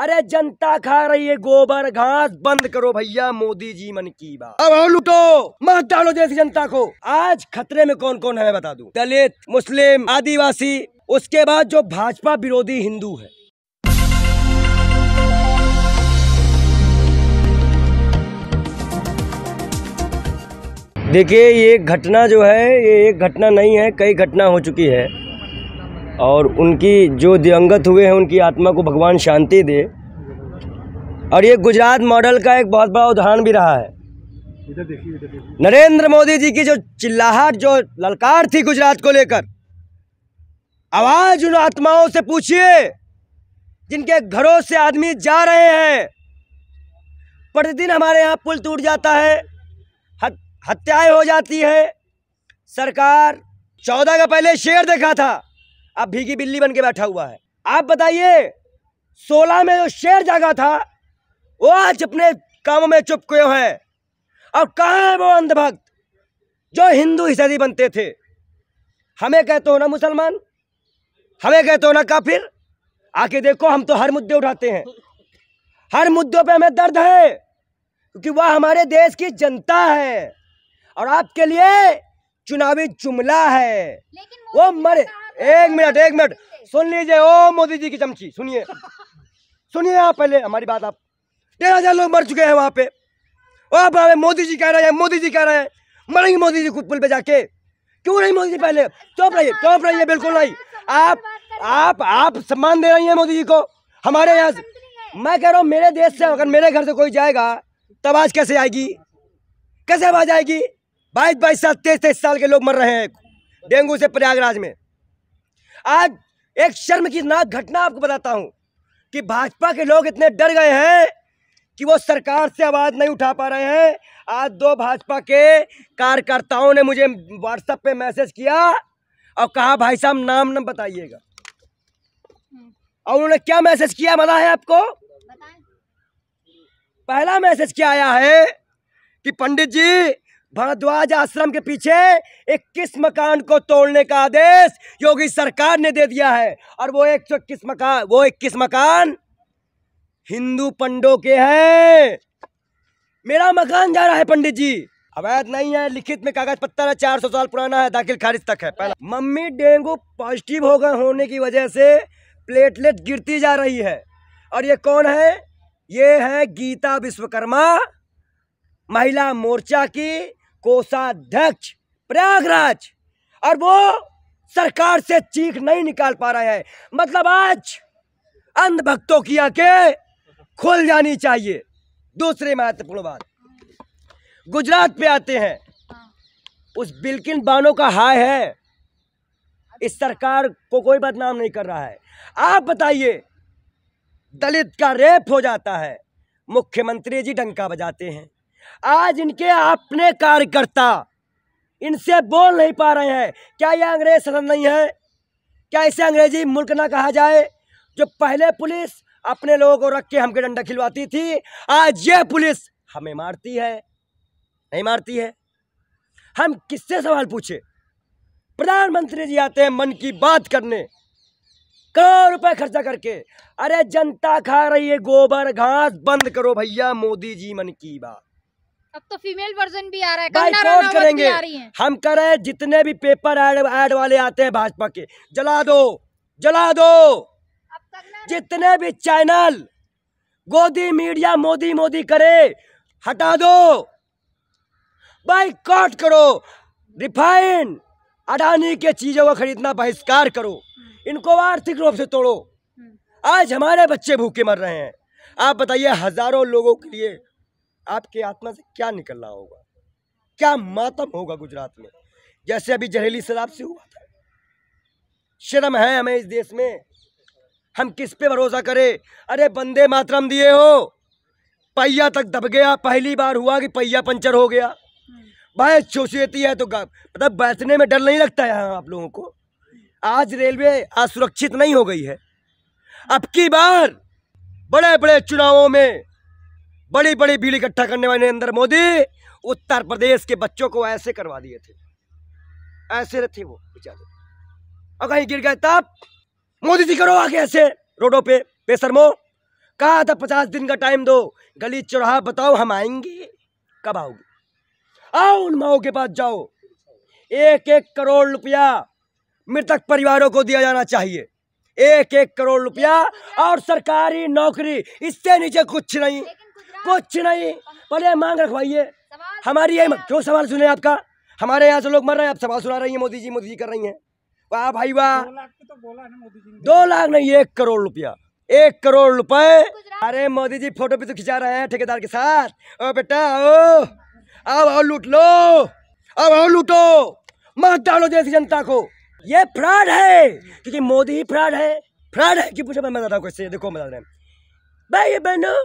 अरे जनता खा रही है गोबर घास बंद करो भैया मोदी जी मन की बात अब और लुटो मत डालो देश जनता को आज खतरे में कौन कौन है मैं बता दू दलित मुस्लिम आदिवासी उसके बाद जो भाजपा विरोधी हिंदू है देखिए ये घटना जो है ये एक घटना नहीं है कई घटना हो चुकी है और उनकी जो दिवंगत हुए हैं उनकी आत्मा को भगवान शांति दे और ये गुजरात मॉडल का एक बहुत बड़ा उदाहरण भी रहा है नरेंद्र मोदी जी की जो चिल्लाहट जो ललकार थी गुजरात को लेकर आवाज उन आत्माओं से पूछिए जिनके घरों से आदमी जा रहे हैं प्रतिदिन हमारे यहाँ पुल टूट जाता है हत्याएं हो जाती है सरकार चौदह का पहले शेर देखा था अब भीगी बिल्ली बन के बैठा हुआ है आप बताइए सोलह में जो शेर जागा था वो आज अपने कामों में चुप गए है और कहा है वो अंधभक्त जो हिंदू हिसाबी बनते थे हमें कहते हो ना मुसलमान हमें कहते हो ना काफिर आके देखो हम तो हर मुद्दे उठाते हैं हर मुद्दों पे हमें दर्द है क्योंकि वह हमारे देश की जनता है और आपके लिए चुनावी जुमला है वो मरे एक मिनट एक मिनट सुन लीजिए ओ मोदी जी की चमची सुनिए सुनिए आप पहले हमारी बात आप तेरह हजार लोग मर चुके हैं वहां पे आप मोदी जी कह रहे हैं मोदी जी कह रहे हैं मरेंगे मोदी जी खुद पुल पे जाके क्यों नहीं मोदी जी पहले चौप रहिए चौप रहिए बिल्कुल नहीं आप आप आप सम्मान दे रही हैं मोदी जी को हमारे यहाँ से मैं कह रहा हूँ मेरे देश से अगर मेरे घर से कोई जाएगा तब आज कैसे आएगी कैसे आवाज आएगी बाईस बाईस साल तेईस तेईस साल के लोग मर रहे हैं डेंगू से प्रयागराज में आज एक शर्म की नाक घटना आपको बताता हूँ कि भाजपा के लोग इतने डर गए हैं कि वो सरकार से आवाज़ नहीं उठा पा रहे हैं आज दो भाजपा के कार्यकर्ताओं ने मुझे व्हाट्सएप पे मैसेज किया और कहा भाई साहब नाम न बताइएगा और उन्होंने क्या मैसेज किया मना है आपको पहला मैसेज क्या आया है कि पंडित जी भारद्वाज आश्रम के पीछे इक्कीस मकान को तोड़ने का आदेश योगी सरकार ने दे दिया है और वो एक सौ इक्कीस मकान वो इक्कीस मकान हिंदू पंडो के हैं मेरा मकान जा रहा है पंडित जी अवैध नहीं है लिखित में कागज पत्तर है चार सौ साल पुराना है दाखिल खारिज तक है पहला मम्मी डेंगू पॉजिटिव हो गए होने की वजह से प्लेटलेट गिरती जा रही है और ये कौन है ये है गीता विश्वकर्मा महिला मोर्चा की कोषाध्यक्ष प्रयागराज और वो सरकार से चीख नहीं निकाल पा रहे हैं मतलब आज अंध भक्तों की आंखें खोल जानी चाहिए दूसरी महत्वपूर्ण बात गुजरात पे आते हैं उस बिल्किन बानो का हाय है इस सरकार को कोई बदनाम नहीं कर रहा है आप बताइए दलित का रेप हो जाता है मुख्यमंत्री जी डंका बजाते हैं आज इनके अपने कार्यकर्ता इनसे बोल नहीं पा रहे हैं क्या यह अंग्रेज सदन नहीं है क्या इसे अंग्रेजी मुल्क ना कहा जाए जो पहले पुलिस अपने लोगों को रख के हमके डंडा खिलवाती थी आज ये पुलिस हमें मारती है नहीं मारती है हम किससे सवाल पूछे प्रधानमंत्री जी आते हैं मन की बात करने करोड़ रुपए खर्चा करके अरे जनता खा रही है गोबर घास बंद करो भैया मोदी जी मन की बात अब तो फीमेल वर्जन भी आ रहा है बाइकआउट करेंगे हम कर रहे हैं जितने भी पेपर एड एड वाले आते हैं भाजपा के जला दो जला दो जितने भी चैनल गोदी मीडिया मोदी मोदी करे हटा दो बाइकॉट करो रिफाइन अडानी के चीजों को खरीदना बहिष्कार करो इनको आर्थिक रूप से तोड़ो हम्म। आज हमारे बच्चे भूखे मर रहे हैं आप बताइए हजारों लोगों के लिए आपके आत्मा से क्या निकलना होगा क्या मातम होगा गुजरात में जैसे अभी जहरीली शराब से हुआ था शर्म है हमें इस देश में हम किस पे भरोसा करें अरे बंदे मातरम दिए हो पहिया तक दब गया पहली बार हुआ कि पहिया पंचर हो गया भाई चोचेती है तो मतलब बैठने में डर नहीं लगता है हाँ आप लोगों को आज रेलवे असुरक्षित नहीं हो गई है अब की बार बड़े बड़े चुनावों में बड़ी बड़ी भीड़ इकट्ठा करने वाले नरेंद्र मोदी उत्तर प्रदेश के बच्चों को ऐसे करवा दिए थे ऐसे रहते वो बेचारे और कहीं गिर गए तब मोदी जी करो आगे ऐसे रोडों पे बेसरमो कहा था पचास दिन का टाइम दो गली चौराहा बताओ हम आएंगे कब आओगे आओ उन माओ के पास जाओ एक एक करोड़ रुपया मृतक परिवारों को दिया जाना चाहिए एक एक करोड़ रुपया और सरकारी नौकरी इससे नीचे कुछ नहीं कुछ नहीं पहले मांग रखवाइए हमारी यही क्यों सवाल सुने आपका हमारे यहाँ से लोग मर रहे हैं आप सवाल सुना रही हैं मोदी जी मोदी जी कर रही हैं वाह भाई वाह दो लाख तो नहीं एक करोड़ रुपया एक करोड़ रुपए अरे मोदी जी फोटो भी तो खिंचा रहे हैं ठेकेदार के साथ ओ बेटा ओ अब और लूट लो अब और लूटो मत डालो देश की जनता को ये फ्रॉड है क्योंकि मोदी ही फ्रॉड है फ्रॉड है कि पूछो मैं बता रहा हूँ कैसे देखो बता रहे हैं भाई बहनों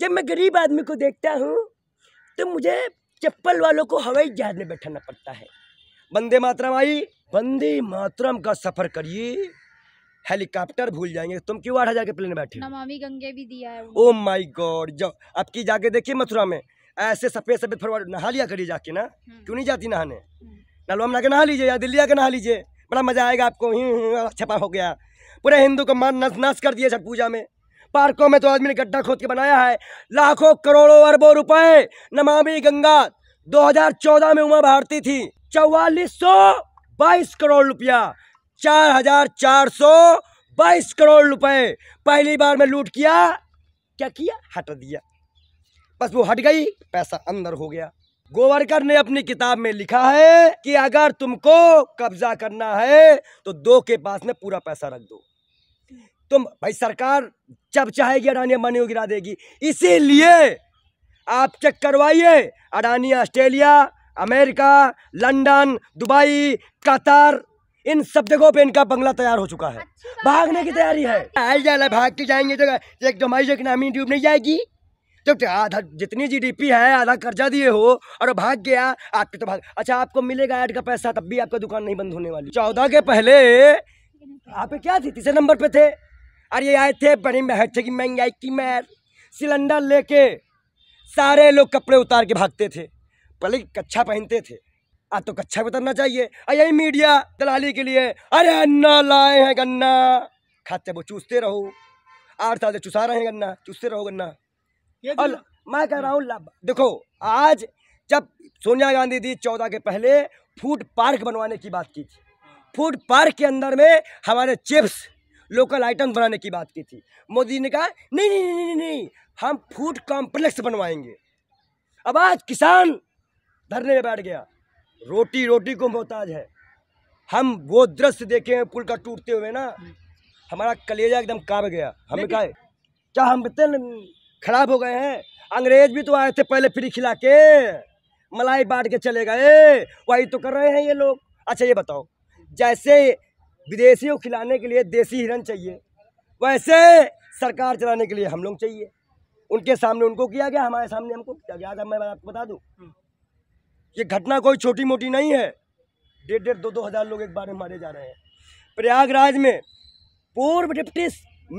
जब मैं गरीब आदमी को देखता हूँ तो मुझे चप्पल वालों को हवाई जहाज में बैठाना पड़ता है वंदे मातरम आई वंदे मातरम का सफ़र करिए हेलीकॉप्टर भूल जाएंगे तुम क्यों आठ हजार के प्लेन में बैठे नमामि गंगे भी दिया है ओ माय गॉड जाओ आपकी जाके देखिए मथुरा में ऐसे सफ़ेद सफ़ेद फरवाड़ नहा लिया करिए जाके ना हम्म। क्यों नहीं जाती नहाने हम्म। नलवा में जाके नहा लीजिए या दिल्ली आके नहा लीजिए बड़ा मज़ा आएगा आपको छपा हो गया पूरे हिंदू को मान नस नस कर दिया छठ पूजा में पार्कों में तो आदमी ने गड्ढा खोद के बनाया है लाखों करोड़ों अरबों रुपए नमामि गंगा 2014 में उमा भारती थी चौवालीस बाईस करोड़ रुपया चार हजार चार सौ बाईस करोड़ रुपए पहली बार में लूट किया क्या किया हट दिया बस वो हट गई पैसा अंदर हो गया गोवरकर ने अपनी किताब में लिखा है कि अगर तुमको कब्जा करना है तो दो के पास में पूरा पैसा रख दो तुम भाई सरकार जब चाहेगी अडानिया मनी को गिरा देगी इसीलिए आप चेक करवाइए Adani Australia America London Dubai Qatar इन सब जगहों पे इनका बंगला तैयार हो चुका है भागने की तैयारी है आई हाँ। जाए के जाएंगे जगह तो एक तो हमारी इकनॉमी ट्यूब नहीं जाएगी जब तो आधा जितनी जीडीपी है आधा कर्जा दिए हो और भाग गया आपके तो भाग अच्छा आपको मिलेगा ऐड का पैसा तब भी आपका दुकान नहीं बंद होने वाली चौदह के पहले आप क्या थी तीसरे नंबर पे थे अरे आए थे बड़ी महट की महंगाई की मैर सिलेंडर लेके सारे लोग कपड़े उतार के भागते थे पहले कच्छा पहनते थे आज तो कच्छा भी उतरना चाहिए अरे यही मीडिया दलाली के लिए अरे अन्ना लाए हैं गन्ना खाते वो चूसते रहो आठ साल से चुसा रहे हैं गन्ना चूसते रहो गन्ना और मैं कह रहा हूँ देखो आज जब सोनिया गांधी जी चौदह के पहले फूड पार्क बनवाने की बात की थी फूड पार्क के अंदर में हमारे चिप्स लोकल आइटम बनाने की बात की थी मोदी ने कहा नहीं नहीं नहीं नहीं नहीं हम फूड कॉम्प्लेक्स बनवाएंगे अब आज किसान धरने में बैठ गया रोटी रोटी को मोहताज है हम वो दृश्य देखे हैं पुल का टूटते हुए ना हमारा कलेजा एकदम काब गया हम कहा क्या हम इतने खराब हो गए हैं अंग्रेज भी तो आए थे पहले फ्री खिला के मलाई बांट के चले गए वही तो कर रहे हैं ये लोग अच्छा ये बताओ जैसे विदेशियों को खिलाने के लिए देसी हिरन चाहिए वैसे सरकार चलाने के लिए हम लोग चाहिए उनके सामने उनको किया गया हमारे सामने हमको किया गया था मैं आपको बता दूँ हम्म। ये घटना कोई छोटी मोटी नहीं है डेढ़ डेढ़ दो दो हज़ार लोग एक बार में मारे जा रहे हैं प्रयागराज में पूर्व डिप्टी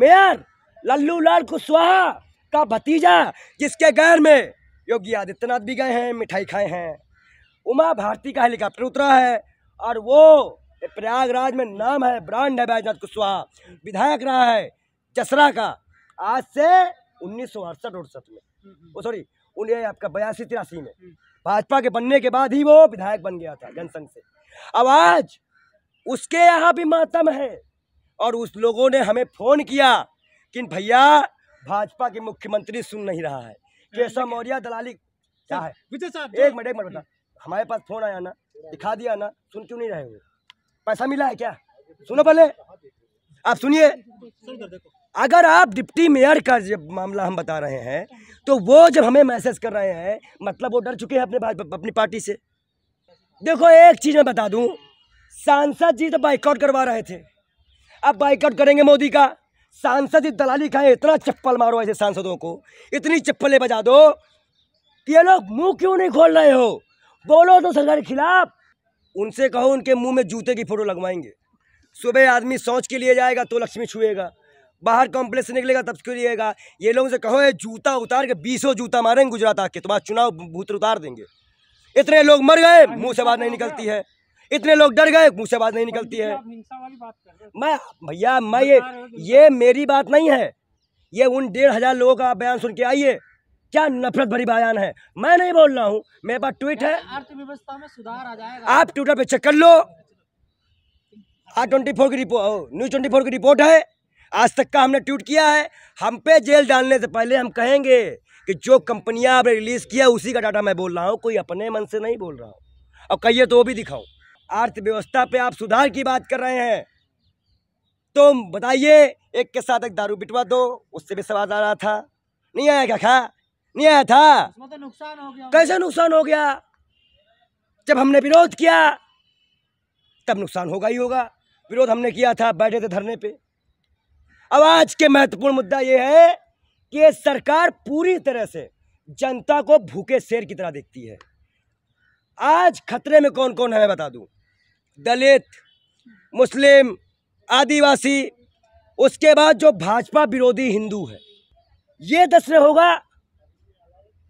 मेयर लल्लू लाल कुशवाहा का भतीजा जिसके घर में योगी आदित्यनाथ भी गए हैं मिठाई खाए हैं उमा भारती का हेलीकॉप्टर उतरा है और वो प्रयागराज में नाम है ब्रांड है बैजनाथ कुशवाहा विधायक रहा है जसरा का आज से उन्नीस सौ अड़सठ उड़सठ में वो सॉरी उन्हें आपका बयासी तिरासी में हम्म। भाजपा के बनने के बाद ही वो विधायक बन गया था जनसंघ से अब आज उसके यहाँ भी मातम है और उस लोगों ने हमें फ़ोन किया कि भैया भाजपा के मुख्यमंत्री सुन नहीं रहा है हम्म, केशव मौर्य दलाली क्या है एक मिनट एक मिनट बता हमारे पास फ़ोन आया ना दिखा दिया ना सुन क्यों नहीं रहे हुए पैसा मिला है क्या सुनो पहले आप सुनिए अगर आप डिप्टी मेयर का जब मामला हम बता रहे हैं तो वो जब हमें मैसेज कर रहे हैं मतलब वो डर चुके हैं अपने अपनी पार्टी से देखो एक चीज़ मैं बता दूं सांसद जी तो बाइकआउट करवा रहे थे अब बाइकआउट करेंगे मोदी का सांसद जी दलाली खाए इतना चप्पल मारो ऐसे सांसदों को इतनी चप्पलें बजा दो कि ये लोग मुंह क्यों नहीं खोल रहे हो बोलो तो सरकार के खिलाफ उनसे कहो उनके मुंह में जूते की फ़ोटो लगवाएंगे सुबह आदमी सोच के लिए जाएगा तो लक्ष्मी छुएगा बाहर कॉम्प्लेक्स से निकलेगा तब क्यों लिएगा ये लोगों से कहो ये जूता उतार के बीसों जूता मारेंगे गुजरात आके तुम्हारा चुनाव भूत उतार देंगे इतने लोग मर गए मुँह से बात नहीं निकलती है इतने लोग डर गए मुँह से बात नहीं निकलती है मैं भैया मैं ये ये मेरी बात नहीं है ये उन डेढ़ हज़ार लोगों का बयान सुन के आइए क्या नफरत भरी बयान है मैं नहीं बोल रहा हूँ मेरे पास ट्वीट है अर्थव्यवस्था में सुधार आ जाएगा आप ट्विटर पे चेक कर लो आर ट्वेंटी फोर की रिपोर्ट न्यूज ट्वेंटी फोर की रिपोर्ट है आज तक का हमने ट्वीट किया है हम पे जेल डालने से पहले हम कहेंगे कि जो कंपनियां आपने रिलीज़ किया उसी का डाटा मैं बोल रहा हूँ कोई अपने मन से नहीं बोल रहा हूँ और कहिए तो वो भी दिखाओ अर्थव्यवस्था पे आप सुधार की बात कर रहे हैं तो बताइए एक के साथ एक दारू बिटवा दो उससे भी सवाल आ रहा था नहीं आया क्या खा नहीं आया था तो नुकसान हो गया कैसे नुकसान हो गया जब हमने विरोध किया तब नुकसान होगा ही होगा विरोध हमने किया था बैठे थे धरने पे अब आज के महत्वपूर्ण मुद्दा ये है कि ये सरकार पूरी तरह से जनता को भूखे शेर की तरह देखती है आज खतरे में कौन कौन है मैं बता दूं दलित मुस्लिम आदिवासी उसके बाद जो भाजपा विरोधी हिंदू है ये दस होगा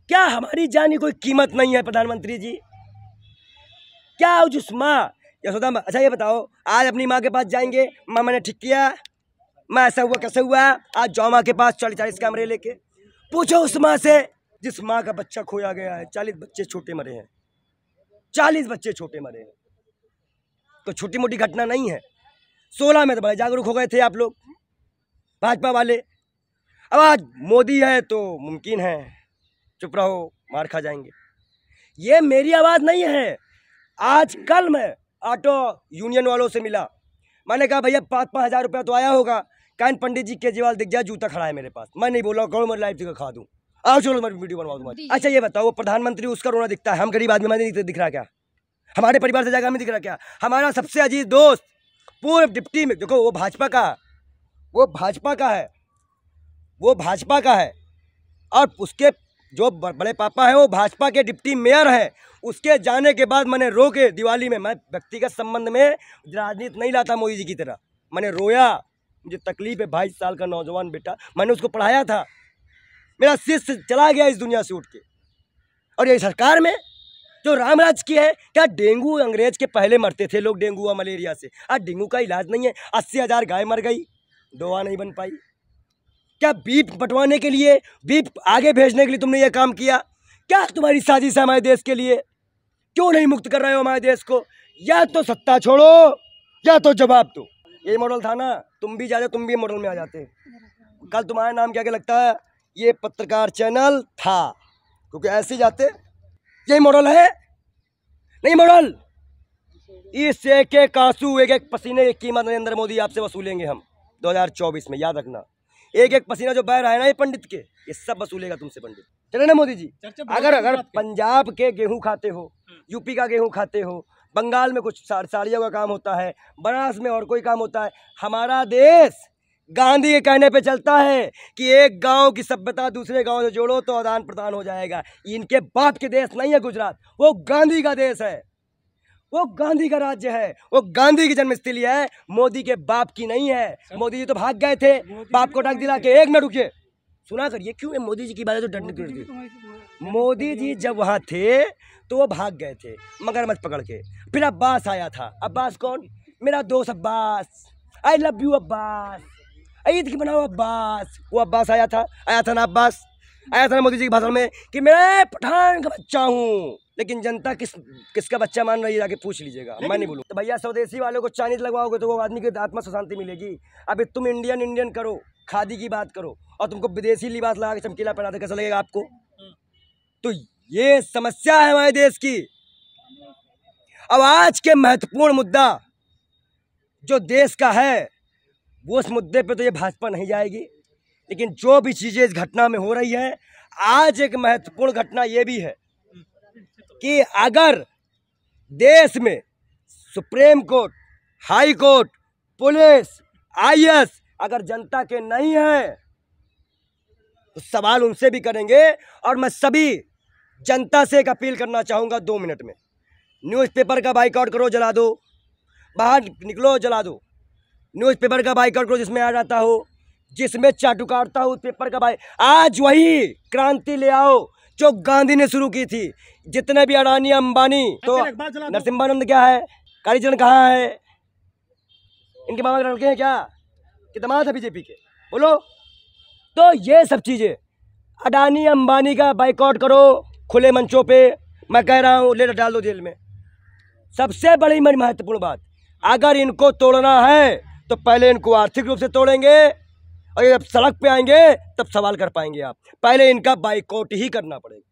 क्या हमारी जान की कोई कीमत नहीं है प्रधानमंत्री जी क्या हो उस माँ यशोदा माँ अच्छा ये बताओ आज अपनी माँ के पास जाएंगे माँ मैंने ठीक किया माँ ऐसा हुआ कैसे हुआ आज जाओ माँ के पास चालीस चालीस कैमरे लेके पूछो उस माँ से जिस माँ का बच्चा खोया गया है चालीस बच्चे छोटे मरे हैं चालीस बच्चे छोटे मरे हैं तो छोटी मोटी घटना नहीं है सोलह में तो बड़े जागरूक हो गए थे आप लोग भाजपा वाले अब आज मोदी है तो मुमकिन है चुप रहो मार खा जाएंगे ये मेरी आवाज़ नहीं है आज कल मैं ऑटो यूनियन वालों से मिला मैंने कहा भैया पाँच पाँच हज़ार रुपया तो आया होगा कैन पंडित जी केजरीवाल दिख जाए जूता खड़ा है मेरे पास मैं नहीं बोला रहा हूँ मेरी लाइफ जी खा दूँ आओ चलो मैं वीडियो बनवा दूँ अच्छा ये बताओ वो प्रधानमंत्री उसका रोना दिखता है हम गरीब आदमी मैंने नहीं दिख रहा क्या हमारे परिवार से जगह में दिख रहा क्या हमारा सबसे अजीज दोस्त पूर्व डिप्टी में देखो वो भाजपा का वो भाजपा का है वो भाजपा का है और उसके जो बड़े पापा है वो भाजपा के डिप्टी मेयर हैं उसके जाने के बाद मैंने रो के दिवाली में मैं व्यक्तिगत संबंध में राजनीति नहीं लाता मोदी जी की तरह मैंने रोया मुझे तकलीफ है बाईस साल का नौजवान बेटा मैंने उसको पढ़ाया था मेरा शिष्य चला गया इस दुनिया से उठ के और ये सरकार में जो रामराज की है क्या डेंगू अंग्रेज के पहले मरते थे लोग डेंगू और मलेरिया से आज डेंगू का इलाज नहीं है अस्सी हज़ार गाय मर गई दवा नहीं बन पाई क्या बीप बंटवाने के लिए बीप आगे भेजने के लिए तुमने ये काम किया क्या तुम्हारी साजिश है हमारे देश के लिए क्यों नहीं मुक्त कर रहे हो हमारे देश को या तो सत्ता छोड़ो या तो जवाब दो यही मॉडल था ना तुम भी जाते तुम भी मॉडल में आ जाते कल तुम्हारा नाम क्या क्या लगता है ये पत्रकार चैनल था क्योंकि ऐसे जाते यही मॉडल है नहीं मॉडल इस एक एक आंसू एक एक पसीने की कीमत नरेंद्र मोदी आपसे वसूलेंगे हम 2024 में याद रखना एक एक पसीना जो बह रहा है ना ये पंडित के ये सब वसूलेगा तुमसे पंडित चले ना मोदी जी अगर अगर पंजाब के गेहूं खाते हो हाँ। यूपी का गेहूं खाते हो बंगाल में कुछ साड़ियों का काम होता है बनारस में और कोई काम होता है हमारा देश गांधी के कहने पे चलता है कि एक गांव की सभ्यता दूसरे गांव से जोड़ो तो आदान प्रदान हो जाएगा इनके बाप के देश नहीं है गुजरात वो गांधी का देश है वो गांधी का राज्य है वो गांधी की जन्मस्थली है मोदी के बाप की नहीं है मोदी जी तो भाग गए थे बाप को डाक तो दिला के एक मिनट रुकिए सुना करिए क्यों मोदी जी की बात तो डटने की तो मोदी जी जब वहाँ थे तो वो भाग गए थे मगर मत पकड़ के फिर अब्बास आया था अब्बास कौन मेरा दोस्त Abbas I love you Abbas Eid की बनाओ अब्बास वो अब्बास आया था आया था ना अब्बास आया था ना मोदी जी की भाषण में कि मैं पठान का बच्चा हूँ लेकिन जनता किस किसका बच्चा मान रही है जाके पूछ लीजिएगा मैं नहीं बोलूँ तो भैया स्वदेशी वालों को चाइनीज लगवाओगे तो वो आदमी की आत्मा से शांति मिलेगी अभी तुम इंडियन इंडियन करो खादी की बात करो और तुमको विदेशी लिबास लगा के चमकीला पहना दे कैसा लगेगा आपको तो ये समस्या है हमारे देश की अब आज के महत्वपूर्ण मुद्दा जो देश का है वो उस मुद्दे पे तो ये भाजपा नहीं जाएगी लेकिन जो भी चीज़ें इस घटना में हो रही हैं आज एक महत्वपूर्ण घटना ये भी है कि अगर देश में supreme court high court police IAS अगर जनता के नहीं है तो सवाल उनसे भी करेंगे और मैं सभी जनता से एक अपील करना चाहूँगा दो मिनट में न्यूज़पेपर का बाइकआउट करो जला दो बाहर निकलो जला दो न्यूज़पेपर का बाइकआउट करो जिसमें आ जाता हो जिसमें चाटुकारता हूँ उस पेपर का भाई आज वही क्रांति ले आओ जो गांधी ने शुरू की थी जितने भी अडानी अंबानी तो नरसिम्हानंद क्या है कालीचरण कहाँ है इनके मामा के लड़के हैं क्या कि दमाद है बीजेपी के बोलो तो ये सब चीज़ें अडानी अंबानी का बाइकआउट करो खुले मंचों पे मैं कह रहा हूँ लेटर डाल दो जेल में सबसे बड़ी मेरी महत्वपूर्ण बात अगर इनको तोड़ना है तो पहले इनको आर्थिक रूप से तोड़ेंगे और जब सड़क पे आएंगे तब सवाल कर पाएंगे आप पहले इनका बाइकआउट ही करना पड़ेगा